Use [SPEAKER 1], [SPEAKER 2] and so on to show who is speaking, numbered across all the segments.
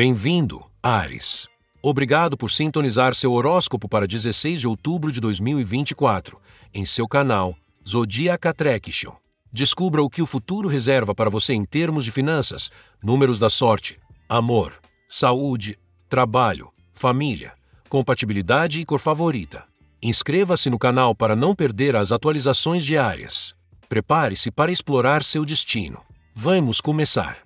[SPEAKER 1] Bem-vindo, Ares. Obrigado por sintonizar seu horóscopo para 16 de outubro de 2024 em seu canal Zodiac Attraction. Descubra o que o futuro reserva para você em termos de finanças, números da sorte, amor, saúde, trabalho, família, compatibilidade e cor favorita. Inscreva-se no canal para não perder as atualizações diárias. Prepare-se para explorar seu destino. Vamos começar.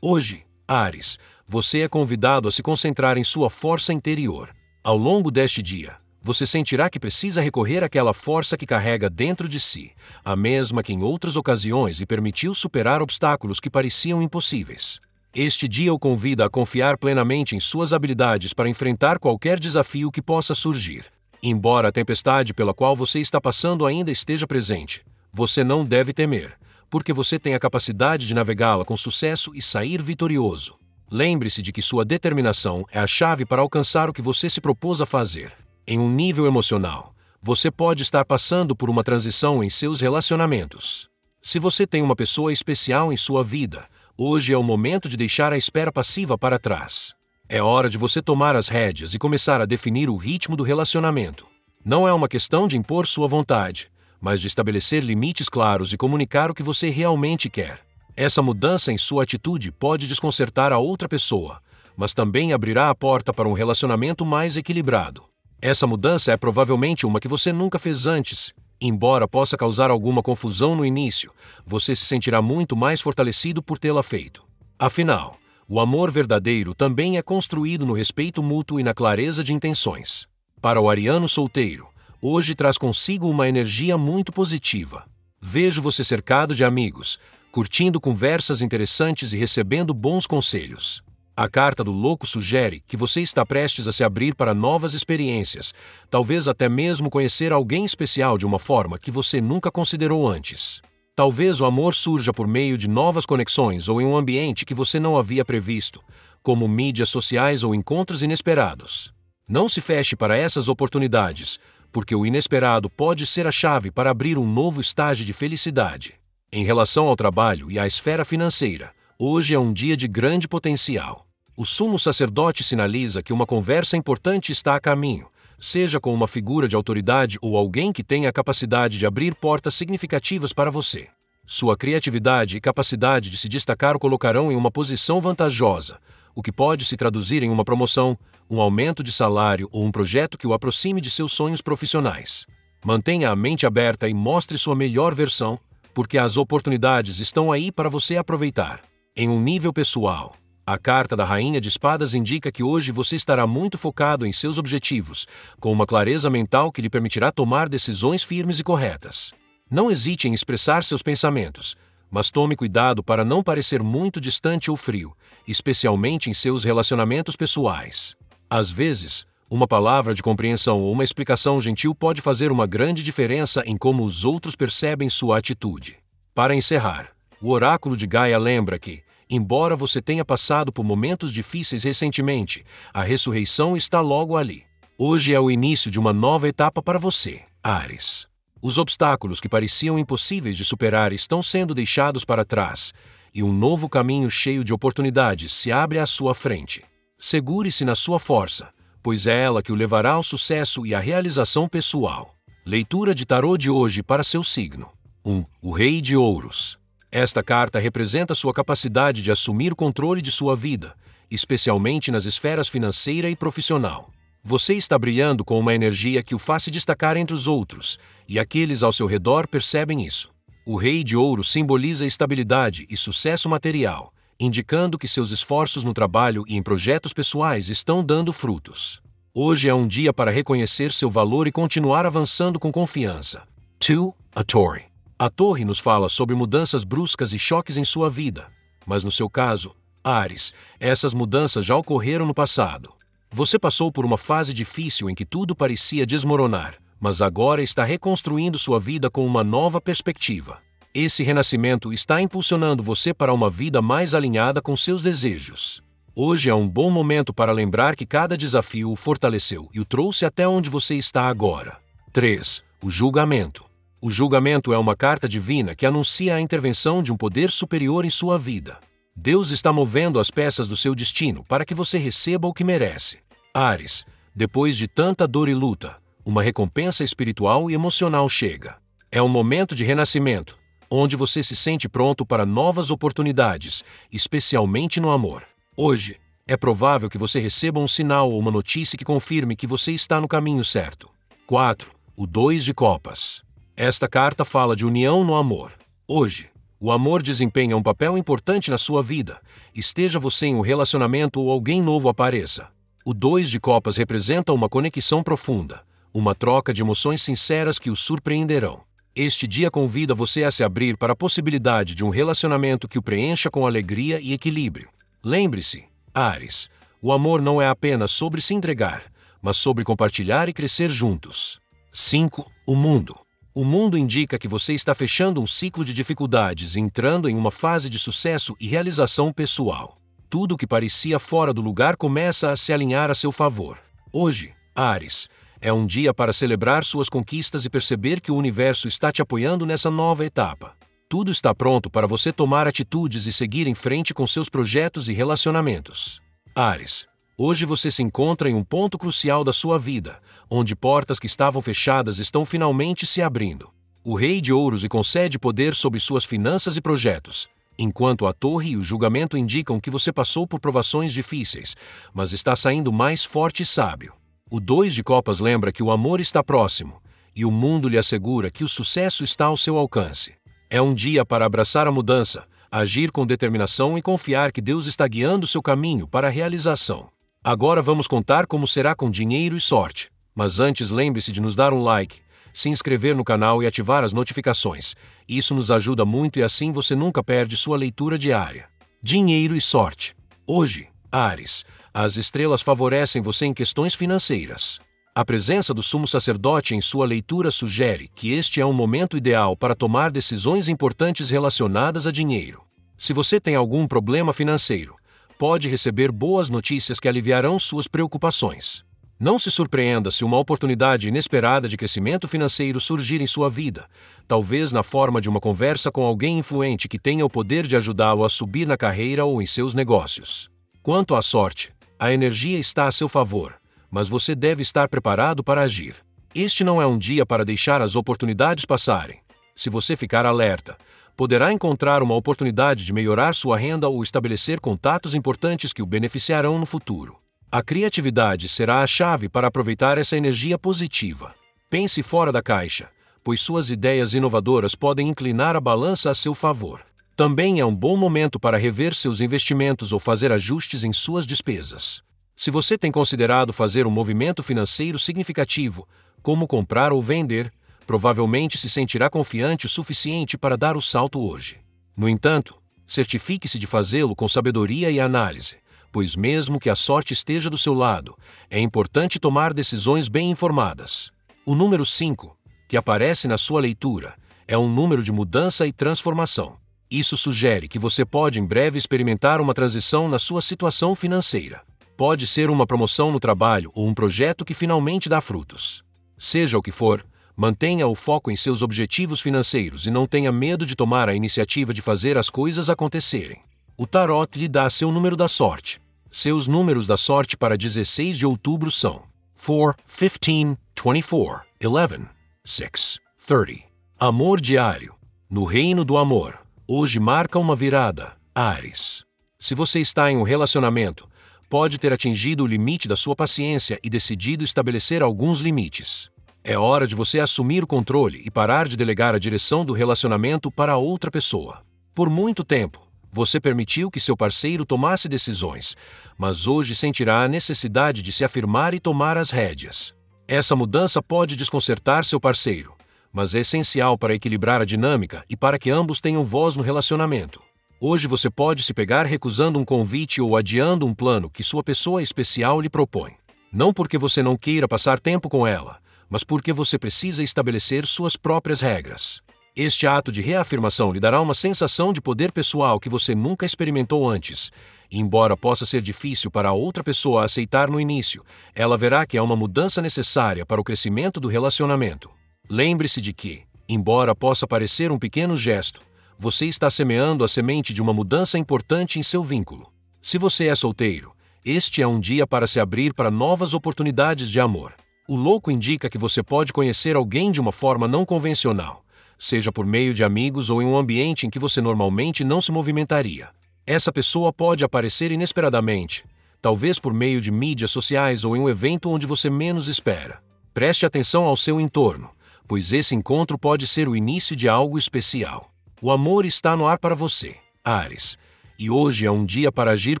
[SPEAKER 1] Hoje, Ares, você é convidado a se concentrar em sua força interior. Ao longo deste dia, você sentirá que precisa recorrer àquela força que carrega dentro de si, a mesma que em outras ocasiões lhe permitiu superar obstáculos que pareciam impossíveis. Este dia o convida a confiar plenamente em suas habilidades para enfrentar qualquer desafio que possa surgir. Embora a tempestade pela qual você está passando ainda esteja presente, você não deve temer, porque você tem a capacidade de navegá-la com sucesso e sair vitorioso. Lembre-se de que sua determinação é a chave para alcançar o que você se propôs a fazer. Em um nível emocional, você pode estar passando por uma transição em seus relacionamentos. Se você tem uma pessoa especial em sua vida, hoje é o momento de deixar a espera passiva para trás. É hora de você tomar as rédeas e começar a definir o ritmo do relacionamento. Não é uma questão de impor sua vontade, mas de estabelecer limites claros e comunicar o que você realmente quer. Essa mudança em sua atitude pode desconcertar a outra pessoa, mas também abrirá a porta para um relacionamento mais equilibrado. Essa mudança é provavelmente uma que você nunca fez antes. Embora possa causar alguma confusão no início, você se sentirá muito mais fortalecido por tê-la feito. Afinal, o amor verdadeiro também é construído no respeito mútuo e na clareza de intenções. Para o ariano solteiro, hoje traz consigo uma energia muito positiva. Vejo você cercado de amigos, curtindo conversas interessantes e recebendo bons conselhos. A carta do louco sugere que você está prestes a se abrir para novas experiências, talvez até mesmo conhecer alguém especial de uma forma que você nunca considerou antes. Talvez o amor surja por meio de novas conexões ou em um ambiente que você não havia previsto, como mídias sociais ou encontros inesperados. Não se feche para essas oportunidades, porque o inesperado pode ser a chave para abrir um novo estágio de felicidade. Em relação ao trabalho e à esfera financeira, hoje é um dia de grande potencial. O sumo sacerdote sinaliza que uma conversa importante está a caminho, seja com uma figura de autoridade ou alguém que tenha a capacidade de abrir portas significativas para você. Sua criatividade e capacidade de se destacar o colocarão em uma posição vantajosa, o que pode se traduzir em uma promoção, um aumento de salário ou um projeto que o aproxime de seus sonhos profissionais. Mantenha a mente aberta e mostre sua melhor versão, porque as oportunidades estão aí para você aproveitar. Em um nível pessoal, a carta da Rainha de Espadas indica que hoje você estará muito focado em seus objetivos, com uma clareza mental que lhe permitirá tomar decisões firmes e corretas. Não hesite em expressar seus pensamentos, mas tome cuidado para não parecer muito distante ou frio, especialmente em seus relacionamentos pessoais. Às vezes, uma palavra de compreensão ou uma explicação gentil pode fazer uma grande diferença em como os outros percebem sua atitude. Para encerrar, o oráculo de Gaia lembra que, embora você tenha passado por momentos difíceis recentemente, a ressurreição está logo ali. Hoje é o início de uma nova etapa para você, Ares. Os obstáculos que pareciam impossíveis de superar estão sendo deixados para trás, e um novo caminho cheio de oportunidades se abre à sua frente. Segure-se na sua força pois é ela que o levará ao sucesso e à realização pessoal. Leitura de tarô de hoje para seu signo. 1. Um, o Rei de Ouros. Esta carta representa sua capacidade de assumir o controle de sua vida, especialmente nas esferas financeira e profissional. Você está brilhando com uma energia que o faz se destacar entre os outros, e aqueles ao seu redor percebem isso. O Rei de Ouro simboliza estabilidade e sucesso material, indicando que seus esforços no trabalho e em projetos pessoais estão dando frutos. Hoje é um dia para reconhecer seu valor e continuar avançando com confiança. 2. A Torre. A Torre nos fala sobre mudanças bruscas e choques em sua vida, mas no seu caso, Ares, essas mudanças já ocorreram no passado. Você passou por uma fase difícil em que tudo parecia desmoronar, mas agora está reconstruindo sua vida com uma nova perspectiva. Esse renascimento está impulsionando você para uma vida mais alinhada com seus desejos. Hoje é um bom momento para lembrar que cada desafio o fortaleceu e o trouxe até onde você está agora. 3. O julgamento. O julgamento é uma carta divina que anuncia a intervenção de um poder superior em sua vida. Deus está movendo as peças do seu destino para que você receba o que merece. Ares, depois de tanta dor e luta, uma recompensa espiritual e emocional chega. É um momento de renascimento, onde você se sente pronto para novas oportunidades, especialmente no amor. Hoje, é provável que você receba um sinal ou uma notícia que confirme que você está no caminho certo. 4. O 2 de Copas. Esta carta fala de união no amor. Hoje, o amor desempenha um papel importante na sua vida, esteja você em um relacionamento ou alguém novo apareça. O 2 de Copas representa uma conexão profunda, uma troca de emoções sinceras que o surpreenderão. Este dia convida você a se abrir para a possibilidade de um relacionamento que o preencha com alegria e equilíbrio. Lembre-se, Ares, o amor não é apenas sobre se entregar, mas sobre compartilhar e crescer juntos. 5. O mundo. O mundo indica que você está fechando um ciclo de dificuldades entrando em uma fase de sucesso e realização pessoal. Tudo o que parecia fora do lugar começa a se alinhar a seu favor. Hoje, Ares, é um dia para celebrar suas conquistas e perceber que o universo está te apoiando nessa nova etapa. Tudo está pronto para você tomar atitudes e seguir em frente com seus projetos e relacionamentos. Ares, hoje você se encontra em um ponto crucial da sua vida, onde portas que estavam fechadas estão finalmente se abrindo. O Rei de Ouros lhe concede poder sobre suas finanças e projetos, enquanto a Torre e o Julgamento indicam que você passou por provações difíceis, mas está saindo mais forte e sábio. O 2 de Copas lembra que o amor está próximo e o mundo lhe assegura que o sucesso está ao seu alcance. É um dia para abraçar a mudança, agir com determinação e confiar que Deus está guiando seu caminho para a realização. Agora vamos contar como será com dinheiro e sorte. Mas antes lembre-se de nos dar um like, se inscrever no canal e ativar as notificações. Isso nos ajuda muito e assim você nunca perde sua leitura diária. Dinheiro e sorte. Hoje, Ares, as estrelas favorecem você em questões financeiras. A presença do sumo sacerdote em sua leitura sugere que este é um momento ideal para tomar decisões importantes relacionadas a dinheiro. Se você tem algum problema financeiro, pode receber boas notícias que aliviarão suas preocupações. Não se surpreenda se uma oportunidade inesperada de crescimento financeiro surgir em sua vida, talvez na forma de uma conversa com alguém influente que tenha o poder de ajudá-lo a subir na carreira ou em seus negócios. Quanto à sorte, a energia está a seu favor, mas você deve estar preparado para agir. Este não é um dia para deixar as oportunidades passarem. Se você ficar alerta, poderá encontrar uma oportunidade de melhorar sua renda ou estabelecer contatos importantes que o beneficiarão no futuro. A criatividade será a chave para aproveitar essa energia positiva. Pense fora da caixa, pois suas ideias inovadoras podem inclinar a balança a seu favor também é um bom momento para rever seus investimentos ou fazer ajustes em suas despesas. Se você tem considerado fazer um movimento financeiro significativo, como comprar ou vender, provavelmente se sentirá confiante o suficiente para dar o salto hoje. No entanto, certifique-se de fazê-lo com sabedoria e análise, pois, mesmo que a sorte esteja do seu lado, é importante tomar decisões bem informadas. O número 5, que aparece na sua leitura, é um número de mudança e transformação. Isso sugere que você pode em breve experimentar uma transição na sua situação financeira. Pode ser uma promoção no trabalho ou um projeto que finalmente dá frutos. Seja o que for, mantenha o foco em seus objetivos financeiros e não tenha medo de tomar a iniciativa de fazer as coisas acontecerem. O tarot lhe dá seu número da sorte. Seus números da sorte para 16 de outubro são 4, 15, 24, 11, 6, 30. Amor diário. No reino do amor hoje marca uma virada, Ares. Se você está em um relacionamento, pode ter atingido o limite da sua paciência e decidido estabelecer alguns limites. É hora de você assumir o controle e parar de delegar a direção do relacionamento para outra pessoa. Por muito tempo, você permitiu que seu parceiro tomasse decisões, mas hoje sentirá a necessidade de se afirmar e tomar as rédeas. Essa mudança pode desconcertar seu parceiro, mas é essencial para equilibrar a dinâmica e para que ambos tenham voz no relacionamento. Hoje você pode se pegar recusando um convite ou adiando um plano que sua pessoa especial lhe propõe. Não porque você não queira passar tempo com ela, mas porque você precisa estabelecer suas próprias regras. Este ato de reafirmação lhe dará uma sensação de poder pessoal que você nunca experimentou antes. Embora possa ser difícil para a outra pessoa aceitar no início, ela verá que é uma mudança necessária para o crescimento do relacionamento. Lembre-se de que, embora possa parecer um pequeno gesto, você está semeando a semente de uma mudança importante em seu vínculo. Se você é solteiro, este é um dia para se abrir para novas oportunidades de amor. O louco indica que você pode conhecer alguém de uma forma não convencional, seja por meio de amigos ou em um ambiente em que você normalmente não se movimentaria. Essa pessoa pode aparecer inesperadamente, talvez por meio de mídias sociais ou em um evento onde você menos espera. Preste atenção ao seu entorno pois esse encontro pode ser o início de algo especial. O amor está no ar para você, Ares, e hoje é um dia para agir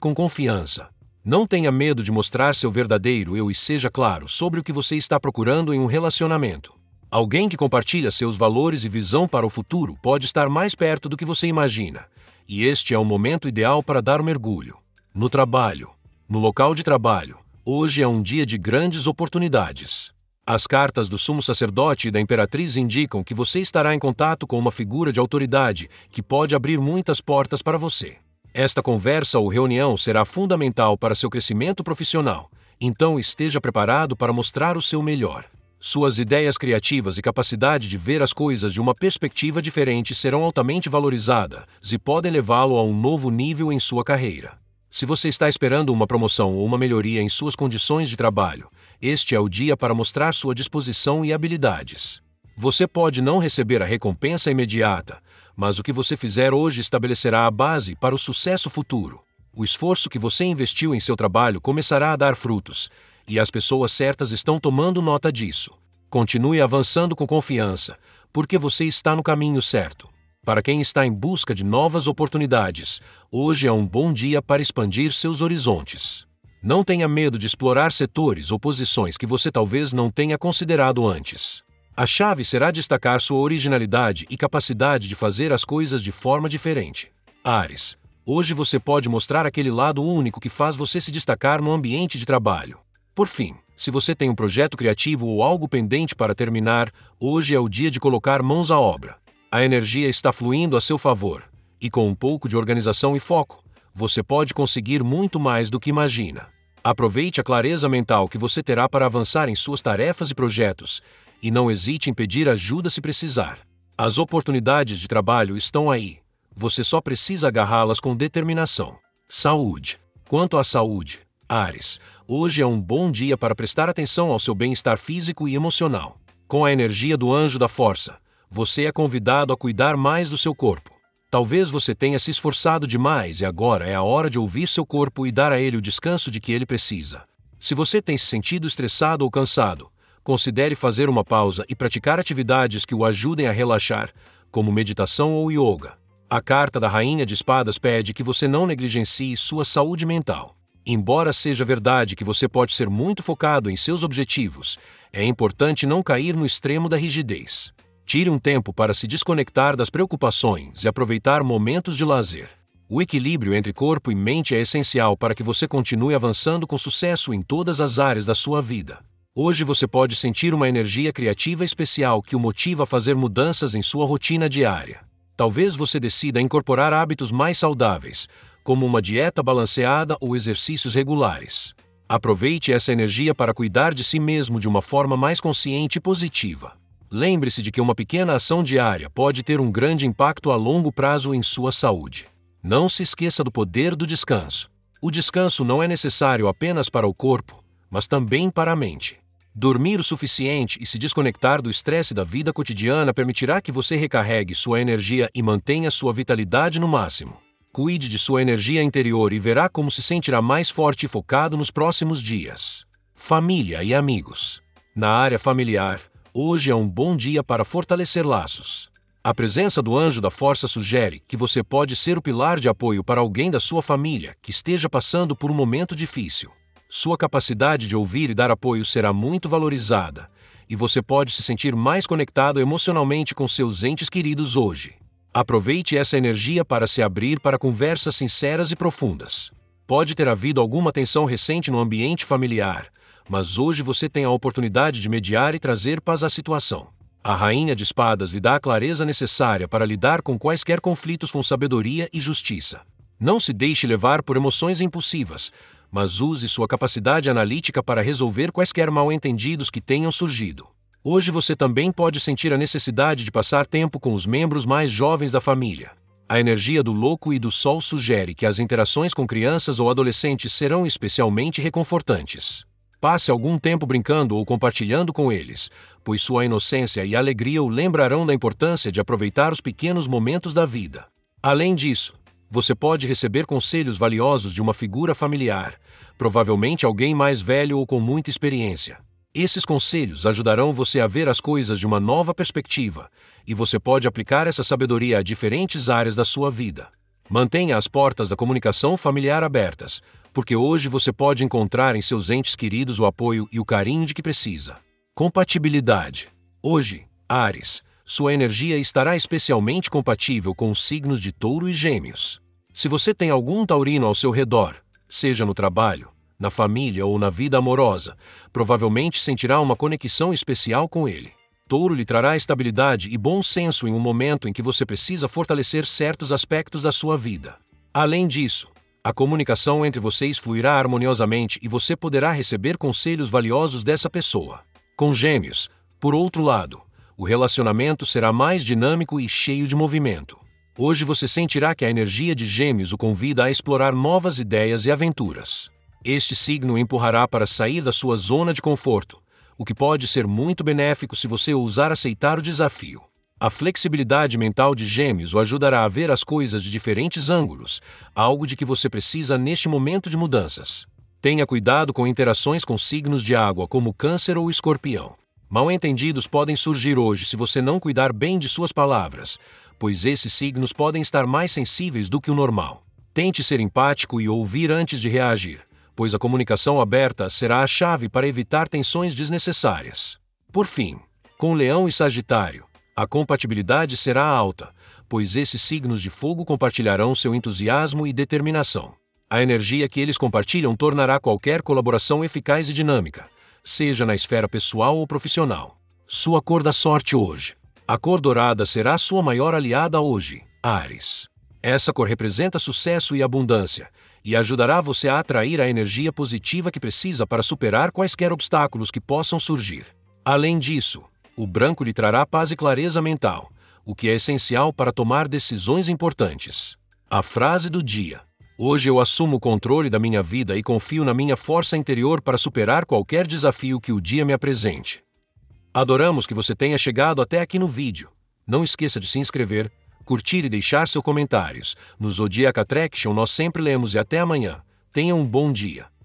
[SPEAKER 1] com confiança. Não tenha medo de mostrar seu verdadeiro eu e seja claro sobre o que você está procurando em um relacionamento. Alguém que compartilha seus valores e visão para o futuro pode estar mais perto do que você imagina, e este é o momento ideal para dar o um mergulho. No trabalho, no local de trabalho, hoje é um dia de grandes oportunidades. As cartas do sumo sacerdote e da imperatriz indicam que você estará em contato com uma figura de autoridade que pode abrir muitas portas para você. Esta conversa ou reunião será fundamental para seu crescimento profissional, então esteja preparado para mostrar o seu melhor. Suas ideias criativas e capacidade de ver as coisas de uma perspectiva diferente serão altamente valorizadas e podem levá-lo a um novo nível em sua carreira. Se você está esperando uma promoção ou uma melhoria em suas condições de trabalho, este é o dia para mostrar sua disposição e habilidades. Você pode não receber a recompensa imediata, mas o que você fizer hoje estabelecerá a base para o sucesso futuro. O esforço que você investiu em seu trabalho começará a dar frutos, e as pessoas certas estão tomando nota disso. Continue avançando com confiança, porque você está no caminho certo. Para quem está em busca de novas oportunidades, hoje é um bom dia para expandir seus horizontes. Não tenha medo de explorar setores ou posições que você talvez não tenha considerado antes. A chave será destacar sua originalidade e capacidade de fazer as coisas de forma diferente. Ares, hoje você pode mostrar aquele lado único que faz você se destacar no ambiente de trabalho. Por fim, se você tem um projeto criativo ou algo pendente para terminar, hoje é o dia de colocar mãos à obra. A energia está fluindo a seu favor, e com um pouco de organização e foco, você pode conseguir muito mais do que imagina. Aproveite a clareza mental que você terá para avançar em suas tarefas e projetos, e não hesite em pedir ajuda se precisar. As oportunidades de trabalho estão aí, você só precisa agarrá-las com determinação. Saúde. Quanto à saúde, Ares, hoje é um bom dia para prestar atenção ao seu bem-estar físico e emocional. Com a energia do anjo da força, você é convidado a cuidar mais do seu corpo. Talvez você tenha se esforçado demais e agora é a hora de ouvir seu corpo e dar a ele o descanso de que ele precisa. Se você tem se sentido estressado ou cansado, considere fazer uma pausa e praticar atividades que o ajudem a relaxar, como meditação ou yoga. A carta da Rainha de Espadas pede que você não negligencie sua saúde mental. Embora seja verdade que você pode ser muito focado em seus objetivos, é importante não cair no extremo da rigidez. Tire um tempo para se desconectar das preocupações e aproveitar momentos de lazer. O equilíbrio entre corpo e mente é essencial para que você continue avançando com sucesso em todas as áreas da sua vida. Hoje você pode sentir uma energia criativa especial que o motiva a fazer mudanças em sua rotina diária. Talvez você decida incorporar hábitos mais saudáveis, como uma dieta balanceada ou exercícios regulares. Aproveite essa energia para cuidar de si mesmo de uma forma mais consciente e positiva lembre-se de que uma pequena ação diária pode ter um grande impacto a longo prazo em sua saúde. Não se esqueça do poder do descanso. O descanso não é necessário apenas para o corpo, mas também para a mente. Dormir o suficiente e se desconectar do estresse da vida cotidiana permitirá que você recarregue sua energia e mantenha sua vitalidade no máximo. Cuide de sua energia interior e verá como se sentirá mais forte e focado nos próximos dias. Família e amigos. Na área familiar, Hoje é um bom dia para fortalecer laços. A presença do anjo da força sugere que você pode ser o pilar de apoio para alguém da sua família que esteja passando por um momento difícil. Sua capacidade de ouvir e dar apoio será muito valorizada, e você pode se sentir mais conectado emocionalmente com seus entes queridos hoje. Aproveite essa energia para se abrir para conversas sinceras e profundas. Pode ter havido alguma tensão recente no ambiente familiar, mas hoje você tem a oportunidade de mediar e trazer paz à situação. A Rainha de Espadas lhe dá a clareza necessária para lidar com quaisquer conflitos com sabedoria e justiça. Não se deixe levar por emoções impulsivas, mas use sua capacidade analítica para resolver quaisquer mal-entendidos que tenham surgido. Hoje você também pode sentir a necessidade de passar tempo com os membros mais jovens da família. A energia do louco e do sol sugere que as interações com crianças ou adolescentes serão especialmente reconfortantes. Passe algum tempo brincando ou compartilhando com eles, pois sua inocência e alegria o lembrarão da importância de aproveitar os pequenos momentos da vida. Além disso, você pode receber conselhos valiosos de uma figura familiar, provavelmente alguém mais velho ou com muita experiência. Esses conselhos ajudarão você a ver as coisas de uma nova perspectiva, e você pode aplicar essa sabedoria a diferentes áreas da sua vida. Mantenha as portas da comunicação familiar abertas, porque hoje você pode encontrar em seus entes queridos o apoio e o carinho de que precisa. Compatibilidade. Hoje, Ares, sua energia estará especialmente compatível com os signos de Touro e Gêmeos. Se você tem algum taurino ao seu redor, seja no trabalho, na família ou na vida amorosa, provavelmente sentirá uma conexão especial com ele. Touro lhe trará estabilidade e bom senso em um momento em que você precisa fortalecer certos aspectos da sua vida. Além disso, a comunicação entre vocês fluirá harmoniosamente e você poderá receber conselhos valiosos dessa pessoa. Com Gêmeos, por outro lado, o relacionamento será mais dinâmico e cheio de movimento. Hoje você sentirá que a energia de Gêmeos o convida a explorar novas ideias e aventuras. Este signo o empurrará para sair da sua zona de conforto, o que pode ser muito benéfico se você ousar aceitar o desafio. A flexibilidade mental de Gêmeos o ajudará a ver as coisas de diferentes ângulos, algo de que você precisa neste momento de mudanças. Tenha cuidado com interações com signos de água como Câncer ou Escorpião. Mal-entendidos podem surgir hoje se você não cuidar bem de suas palavras, pois esses signos podem estar mais sensíveis do que o normal. Tente ser empático e ouvir antes de reagir pois a comunicação aberta será a chave para evitar tensões desnecessárias. Por fim, com Leão e Sagitário, a compatibilidade será alta, pois esses signos de fogo compartilharão seu entusiasmo e determinação. A energia que eles compartilham tornará qualquer colaboração eficaz e dinâmica, seja na esfera pessoal ou profissional. Sua cor da sorte hoje. A cor dourada será sua maior aliada hoje, Ares. Essa cor representa sucesso e abundância, e ajudará você a atrair a energia positiva que precisa para superar quaisquer obstáculos que possam surgir. Além disso, o branco lhe trará paz e clareza mental, o que é essencial para tomar decisões importantes. A frase do dia: Hoje eu assumo o controle da minha vida e confio na minha força interior para superar qualquer desafio que o dia me apresente. Adoramos que você tenha chegado até aqui no vídeo. Não esqueça de se inscrever, curtir e deixar seus comentários. No Zodiac Attraction nós sempre lemos e até amanhã. Tenha um bom dia.